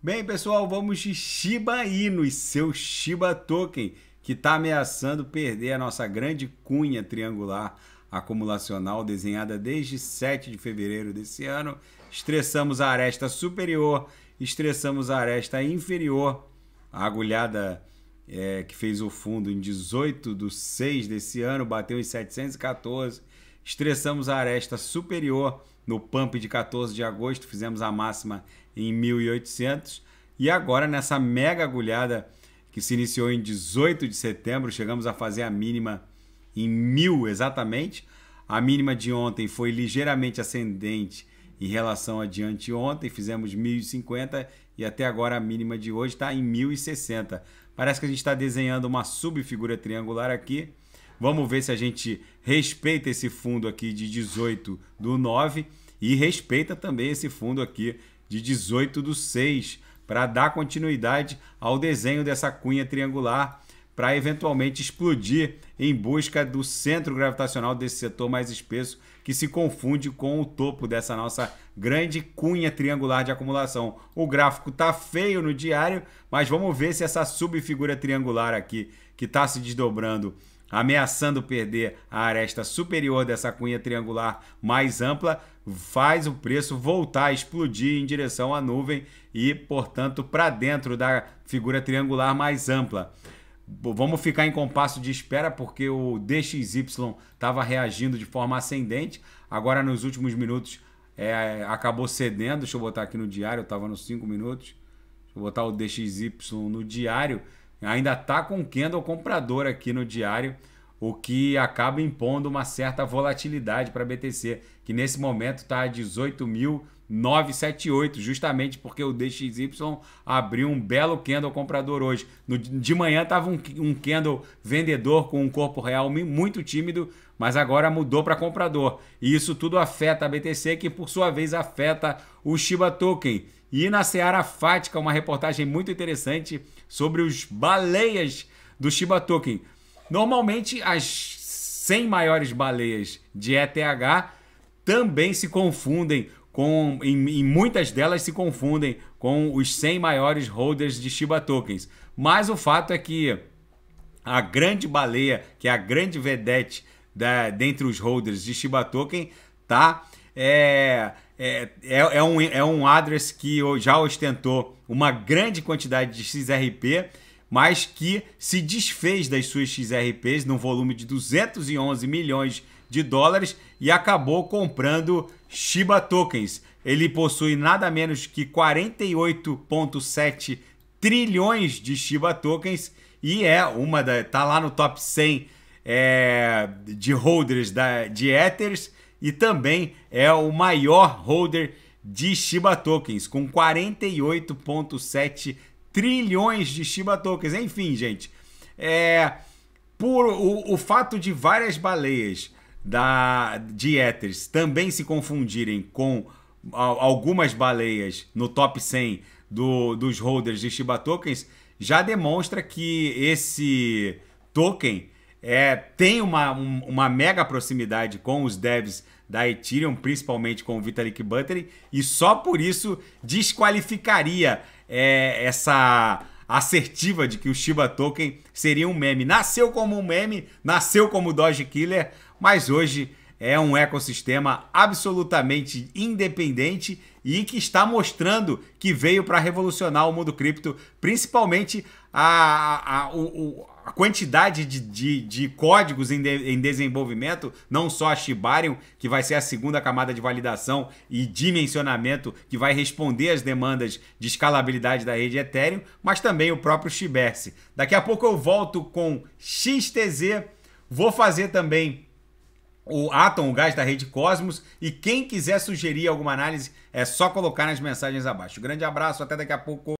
Bem, pessoal, vamos de Shiba Inu e seu Shiba Token, que está ameaçando perder a nossa grande cunha triangular acumulacional desenhada desde 7 de fevereiro desse ano. Estressamos a aresta superior, estressamos a aresta inferior, a agulhada é, que fez o fundo em 18 de 6 desse ano, bateu em 714 Estressamos a aresta superior no pump de 14 de agosto, fizemos a máxima em 1800 e agora nessa mega agulhada que se iniciou em 18 de setembro, chegamos a fazer a mínima em 1000 exatamente. A mínima de ontem foi ligeiramente ascendente em relação a de anteontem, fizemos 1050 e até agora a mínima de hoje está em 1060. Parece que a gente está desenhando uma subfigura triangular aqui Vamos ver se a gente respeita esse fundo aqui de 18 do 9 e respeita também esse fundo aqui de 18 do 6 para dar continuidade ao desenho dessa cunha triangular para eventualmente explodir em busca do centro gravitacional desse setor mais espesso que se confunde com o topo dessa nossa grande cunha triangular de acumulação. O gráfico está feio no diário, mas vamos ver se essa subfigura triangular aqui que está se desdobrando ameaçando perder a aresta superior dessa cunha triangular mais ampla, faz o preço voltar a explodir em direção à nuvem e, portanto, para dentro da figura triangular mais ampla. Vamos ficar em compasso de espera porque o DXY estava reagindo de forma ascendente. Agora, nos últimos minutos, é, acabou cedendo. Deixa eu botar aqui no diário, estava nos 5 minutos. Deixa eu botar o DXY no diário ainda está com o candle comprador aqui no diário, o que acaba impondo uma certa volatilidade para BTC, que nesse momento está a 18.978, justamente porque o DXY abriu um belo candle comprador hoje. No, de manhã estava um, um candle vendedor com um corpo real muito tímido, mas agora mudou para comprador. E isso tudo afeta a BTC, que por sua vez afeta o Shiba Token e na Seara Fática, uma reportagem muito interessante sobre os baleias do Shiba Token. Normalmente, as 100 maiores baleias de ETH também se confundem com, em, em muitas delas se confundem com os 100 maiores holders de Shiba Tokens. Mas o fato é que a grande baleia, que é a grande vedete da, dentre os holders de Shiba Token, tá? É, é, é, é, um, é um address que já ostentou uma grande quantidade de XRP, mas que se desfez das suas XRPs num volume de 211 milhões de dólares e acabou comprando Shiba Tokens. Ele possui nada menos que 48,7 trilhões de Shiba Tokens e é uma da. Tá lá no top 100 é, de holders da, de Ethers e também é o maior holder de Shiba Tokens, com 48,7 trilhões de Shiba Tokens. Enfim, gente, é, por o, o fato de várias baleias da, de Ethers também se confundirem com algumas baleias no top 100 do, dos holders de Shiba Tokens, já demonstra que esse token é, tem uma, um, uma mega proximidade com os devs da Ethereum, principalmente com o Vitalik Buterin, e só por isso desqualificaria é, essa assertiva de que o Shiba Token seria um meme. Nasceu como um meme, nasceu como Doge Killer, mas hoje é um ecossistema absolutamente independente e que está mostrando que veio para revolucionar o mundo cripto, principalmente a, a, a, o, a quantidade de, de, de códigos em, de, em, desenvolvimento, não só a Shibarium, que vai ser a segunda camada de validação e dimensionamento que vai responder às demandas de escalabilidade da rede Ethereum, mas também o próprio Shiberse. Daqui a pouco eu volto com XTZ, vou fazer também o Atom, o gás da rede Cosmos. E quem quiser sugerir alguma análise, é só colocar nas mensagens abaixo. Grande abraço, até daqui a pouco.